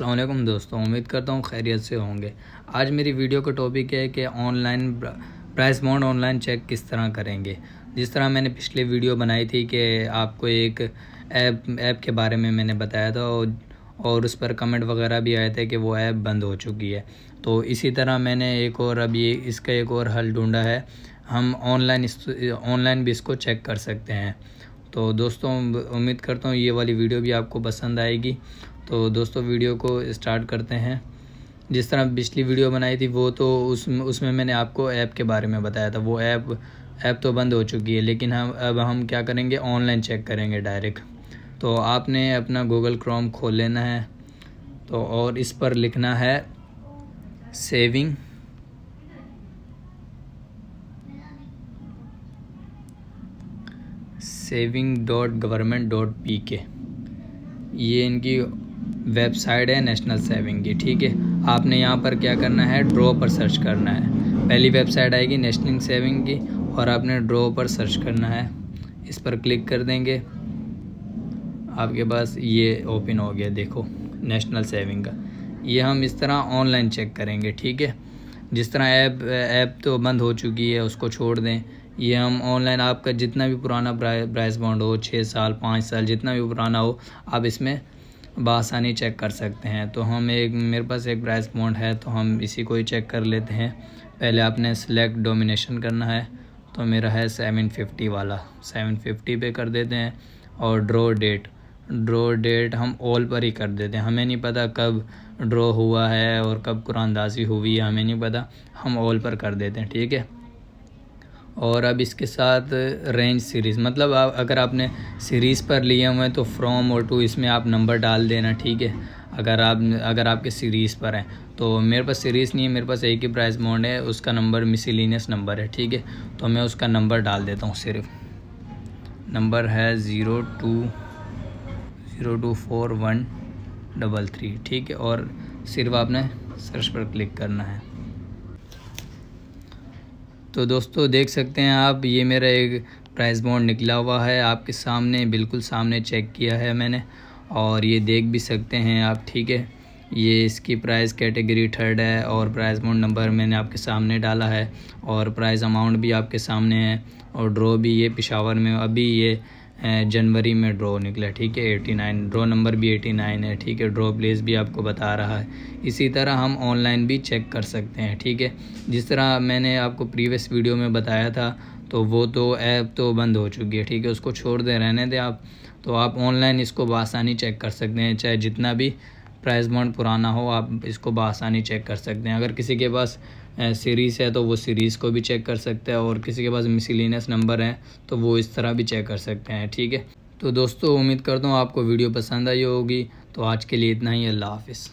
असलम दोस्तों उम्मीद करता हूँ खैरियत से होंगे आज मेरी वीडियो का टॉपिक है कि online prize bond online check किस तरह करेंगे जिस तरह मैंने पिछले वीडियो बनाई थी कि आपको एक ऐप ऐप के बारे में मैंने बताया था और उस पर कमेंट वगैरह भी आए थे कि वो ऐप बंद हो चुकी है तो इसी तरह मैंने एक और अब ये इसका एक और हल ढूँढा है हम ऑनलाइन ऑनलाइन भी इसको चेक कर सकते हैं तो दोस्तों उम्मीद करता हूँ ये वाली वीडियो भी आपको पसंद आएगी तो दोस्तों वीडियो को स्टार्ट करते हैं जिस तरह पिछली वीडियो बनाई थी वो तो उस उसमें मैंने आपको ऐप के बारे में बताया था वो ऐप ऐप तो बंद हो चुकी है लेकिन हम अब हम क्या करेंगे ऑनलाइन चेक करेंगे डायरेक्ट तो आपने अपना गूगल क्रोम खोल लेना है तो और इस पर लिखना है saving saving dot government dot P K ये इनकी वेबसाइट है नेशनल सेविंग की ठीक है आपने यहाँ पर क्या करना है ड्रो पर सर्च करना है पहली वेबसाइट आएगी नेशनल सेविंग की और आपने ड्रो पर सर्च करना है इस पर क्लिक कर देंगे आपके पास ये ओपन हो गया देखो नेशनल सेविंग का ये हम इस तरह ऑनलाइन चेक करेंगे ठीक है जिस तरह ऐप ऐप तो बंद हो चुकी है उसको छोड़ दें ये हम ऑनलाइन आपका जितना भी पुराना प्राइस बॉन्ड हो छः साल पाँच साल जितना भी पुराना हो आप इसमें बसानी चेक कर सकते हैं तो हम एक मेरे पास एक प्राइस पॉइंट है तो हम इसी को ही चेक कर लेते हैं पहले आपने सेलेक्ट डोमिनेशन करना है तो मेरा है सेवन फिफ्टी वाला सेवन फिफ्टी पे कर देते हैं और ड्रॉ डेट ड्रॉ डेट हम ऑल पर ही कर देते हैं हमें नहीं पता कब ड्रॉ हुआ है और कब कुरानदाजी हुई है हमें नहीं पता हम ऑल पर कर देते हैं ठीक है और अब इसके साथ रेंज सीरीज़ मतलब आप अगर आपने सीरीज़ पर लिए हुए हैं तो फ्रॉम और टू इसमें आप नंबर डाल देना ठीक है अगर आप अगर आपके सीरीज़ पर हैं तो मेरे पास सीरीज़ नहीं है मेरे पास एक ही प्राइस मोड है उसका नंबर मिसिलीनियस नंबर है ठीक है तो मैं उसका नंबर डाल देता हूँ सिर्फ नंबर है zero two zero two four one double three ठीक है और सिर्फ आपने सर्च पर क्लिक करना है तो दोस्तों देख सकते हैं आप ये मेरा एक प्राइस बॉन्ड निकला हुआ है आपके सामने बिल्कुल सामने चेक किया है मैंने और ये देख भी सकते हैं आप ठीक है ये इसकी प्राइस कैटेगरी थर्ड है और प्राइस बॉन्ड नंबर मैंने आपके सामने डाला है और प्राइस अमाउंट भी आपके सामने है और ड्रॉ भी ये पिशावर में अभी ये जनवरी में ड्रॉ निकला ठीक है एटी नाइन ड्रॉ नंबर भी एटी नाइन है ठीक है ड्रॉ प्लेस भी आपको बता रहा है इसी तरह हम ऑनलाइन भी चेक कर सकते हैं ठीक है जिस तरह मैंने आपको प्रीवियस वीडियो में बताया था तो वो तो ऐप तो बंद हो चुकी है ठीक है उसको छोड़ दे रहने दें आप तो आप ऑनलाइन इसको बसानी चेक कर सकते हैं चाहे जितना भी प्राइस बॉन्ड पुराना हो आप इसको बसानी चेक कर सकते हैं अगर किसी के पास सीरीज़ है तो वो सीरीज़ को भी चेक कर सकते हैं और किसी के पास मिसिलिनियस नंबर हैं तो वो इस तरह भी चेक कर सकते हैं ठीक है तो दोस्तों उम्मीद करता हूँ आपको वीडियो पसंद आई होगी तो आज के लिए इतना ही अल्लाह हाफिज़